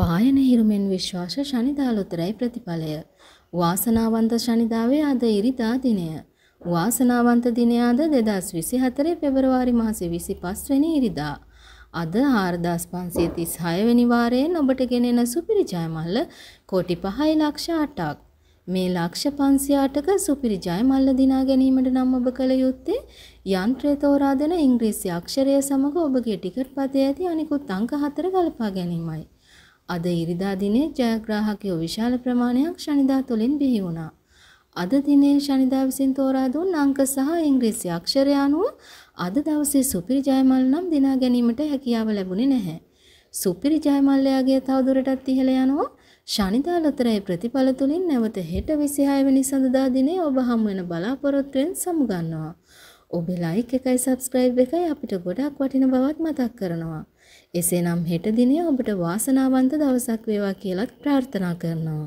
පායන හිරුමෙන් විශ්වාස ශනිදාලොතරයි ප්‍රතිඵලය. වාසනාවන්ත ශනිදාවේ අද ඉරිදා දිනය. වාසනාවන්ත දිනය අද 2024 පෙබරවාරි මාසේ 25 වෙනි ඉරිදා. අද 4536 වෙනි වාරයෙන් ඔබට ගෙනෙන සුපිරි ජයමල්ල කෝටි 5 ලක්ෂ 8ක්. මේ ලක්ෂ 508ක සුපිරි ජයමල්ල දිනා ගැනීමට නම් ඔබ කළ යුත්තේ යන්ත්‍රය තෝරා දෙන ඉංග්‍රීසි අක්ෂරය සමග ඔබගේ ටිකට් පතේ ඇති අනිකුත් අංක 4 ගලපා ගැනීමයි. අද ඉරිදා දිනේ ජයග්‍රාහකයෝ විශාල ප්‍රමාණයක් ශනිදා තුළින් බිහි වුණා. අද දිනේ ශනිදා විසින් තෝරා දුන් අංක සහ ඉංග්‍රීසි අක්ෂරය අනුව අද දවසේ සුපිරි ජයමල් නම් දිනා ගැනීමට හැකියාව ලැබුණේ නැහැ. සුපිරි ජයමල්ලයාගේ තවදුරටත් ඉහළ යනවා ශනිදා ලොතරැයි ප්‍රතිඵල තුලින් නැවත හෙට 26 වෙනි සඳුදා දිනේ ඔබ හමු වෙන බලාපොරොත්තුවෙන් සමුගන්නවා. ඔබේ ලයික් එකයි සබස්ක්‍රයිබ් එකයි අපිට ගොඩක් වටින බවත් මතක් කරනවා. එසේනම් හෙට දිනේ ඔබට වාසනාවන්ත දවසක් වේවා කියලත් ප්‍රාර්ථනා කරනවා.